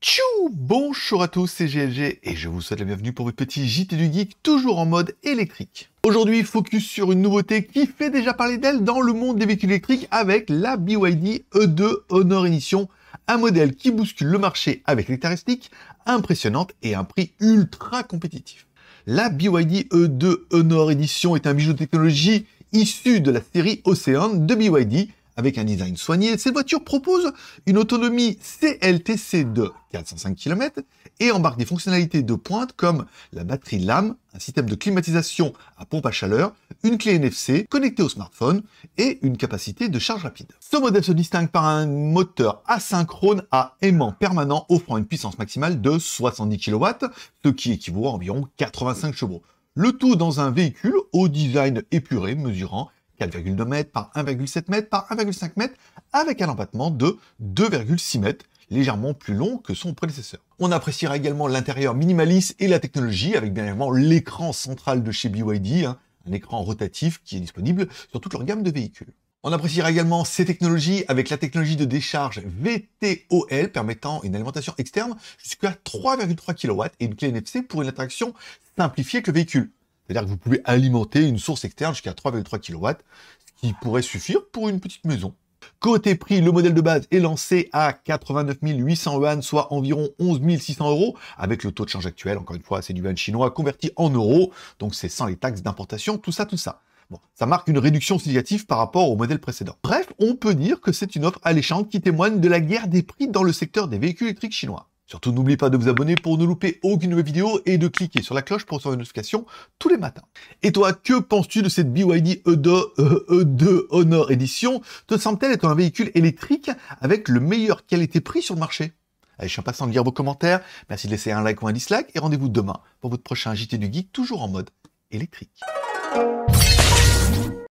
Tchou Bonjour à tous, c'est GLG et je vous souhaite la bienvenue pour votre petit JT du Geek, toujours en mode électrique. Aujourd'hui, focus sur une nouveauté qui fait déjà parler d'elle dans le monde des véhicules électriques avec la BYD E2 Honor Edition, un modèle qui bouscule le marché avec les caractéristiques impressionnantes et un prix ultra compétitif. La BYD E2 Honor Edition est un bijou de technologie issu de la série Ocean de BYD avec un design soigné, cette voiture propose une autonomie CLTC de 405 km et embarque des fonctionnalités de pointe comme la batterie lame, un système de climatisation à pompe à chaleur, une clé NFC connectée au smartphone et une capacité de charge rapide. Ce modèle se distingue par un moteur asynchrone à aimant permanent offrant une puissance maximale de 70 kW, ce qui équivaut à environ 85 chevaux. Le tout dans un véhicule au design épuré mesurant 4,2 mètres par 1,7 mètres par 1,5 mètres, avec un empattement de 2,6 mètres, légèrement plus long que son prédécesseur. On appréciera également l'intérieur minimaliste et la technologie, avec bien évidemment l'écran central de chez BYD, hein, un écran rotatif qui est disponible sur toute leur gamme de véhicules. On appréciera également ces technologies avec la technologie de décharge VTOL permettant une alimentation externe jusqu'à 3,3 kW et une clé NFC pour une interaction simplifiée avec le véhicule. C'est-à-dire que vous pouvez alimenter une source externe jusqu'à 3,3 kW, ce qui pourrait suffire pour une petite maison. Côté prix, le modèle de base est lancé à 89 800 yuan, soit environ 11 600 euros, avec le taux de change actuel, encore une fois, c'est du yuan chinois converti en euros, donc c'est sans les taxes d'importation, tout ça, tout ça. Bon, ça marque une réduction significative par rapport au modèle précédent. Bref, on peut dire que c'est une offre alléchante qui témoigne de la guerre des prix dans le secteur des véhicules électriques chinois. Surtout, n'oubliez pas de vous abonner pour ne louper aucune nouvelle vidéo et de cliquer sur la cloche pour recevoir une notification tous les matins. Et toi, que penses-tu de cette BYD E2, e, e, e Honor Edition Te semble-t-elle être un véhicule électrique avec le meilleur qualité-prix sur le marché Allez, je suis impatient de lire vos commentaires. Merci de laisser un like ou un dislike et rendez-vous demain pour votre prochain JT du Geek toujours en mode électrique.